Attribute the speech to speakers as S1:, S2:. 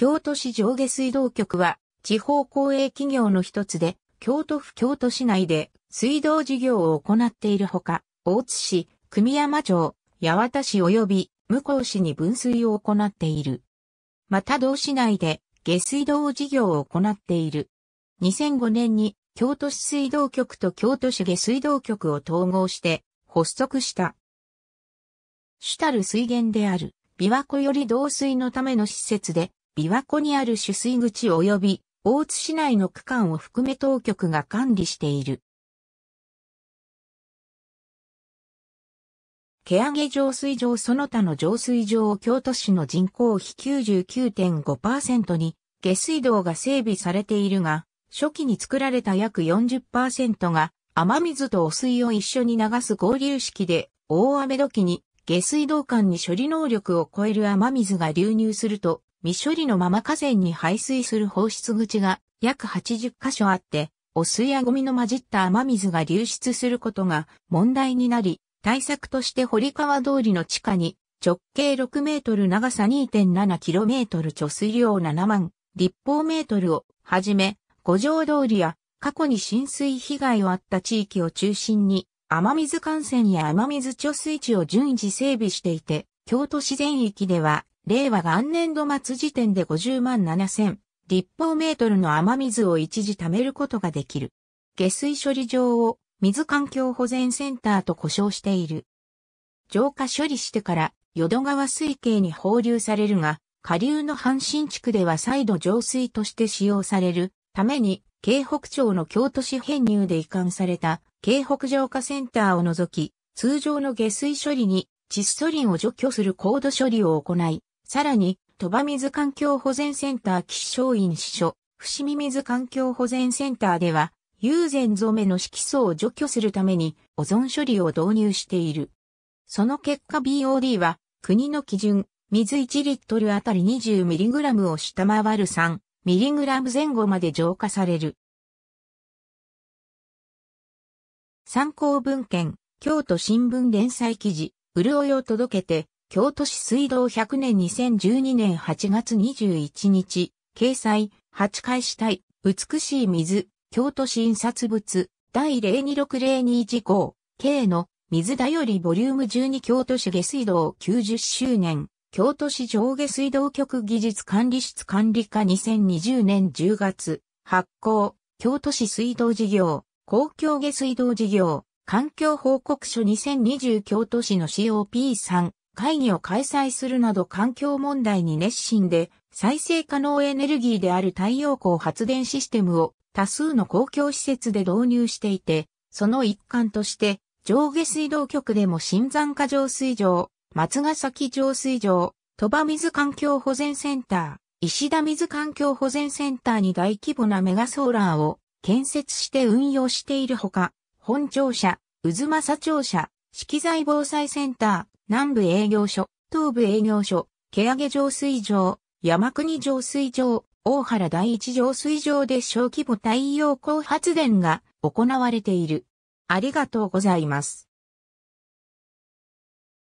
S1: 京都市上下水道局は、地方公営企業の一つで、京都府京都市内で水道事業を行っているほか、大津市、久美山町、八幡市及び向こう市に分水を行っている。また同市内で下水道事業を行っている。2005年に京都市水道局と京都市下水道局を統合して発足した。主たる水源である琵琶湖より導水のための施設で琵琶湖にある取水口及び大津市内の区間を含め当局が管理している。毛上浄水場その他の浄水場を京都市の人口比99.5%に下水道が整備されているが、初期に作られた約40%が雨水と汚水を一緒に流す合流式で大雨時に下水道管に処理能力を超える雨水が流入すると未処理のまま河川に排水する放出口が約80箇所あって、汚水やゴミの混じった雨水が流出することが問題になり、対策として堀川通りの地下に直径6メートル長さ 2.7km 貯水量7万立方メートルをはじめ、五条通りや過去に浸水被害をあった地域を中心に雨水幹線や雨水貯水池を順次整備していて、京都市全域では令和元年度末時点で50万7000立方メートルの雨水を一時貯めることができる。下水処理場を水環境保全センターと呼称している。浄化処理してから淀川水系に放流されるが、下流の阪神地区では再度浄水として使用されるために、京北町の京都市編入で移管された京北浄化センターを除き、通常の下水処理に窒素林を除去する高度処理を行い、さらに、鳥羽水環境保全センター気象院支所、伏見水環境保全センターでは、友禅染めの色素を除去するためにオゾン処理を導入している。その結果 BOD は国の基準、水1リットルあたり 20mg を下回る 3mg 前後まで浄化される。参考文献、京都新聞連載記事、潤いを届けて、京都市水道100年2012年8月21日、掲載、8回死体、美しい水、京都市印刷物、第0 2 6 0 2事項、K の、水だよりボリューム12京都市下水道90周年、京都市上下水道局技術管理室管理課2020年10月、発行、京都市水道事業、公共下水道事業、環境報告書2020京都市の COP3、会議を開催するなど環境問題に熱心で、再生可能エネルギーである太陽光発電システムを多数の公共施設で導入していて、その一環として上下水道局でも新山下浄水場、松ヶ崎浄水場、鳥羽水環境保全センター、石田水環境保全センターに大規模なメガソーラーを建設して運用しているほか、本庁舎、渦政庁舎、資機材防災センター、南部営業所、東部営業所、毛上浄水場、山国浄水場、大原第一浄水場で小規模太陽光発電が行われている。ありがとうございます。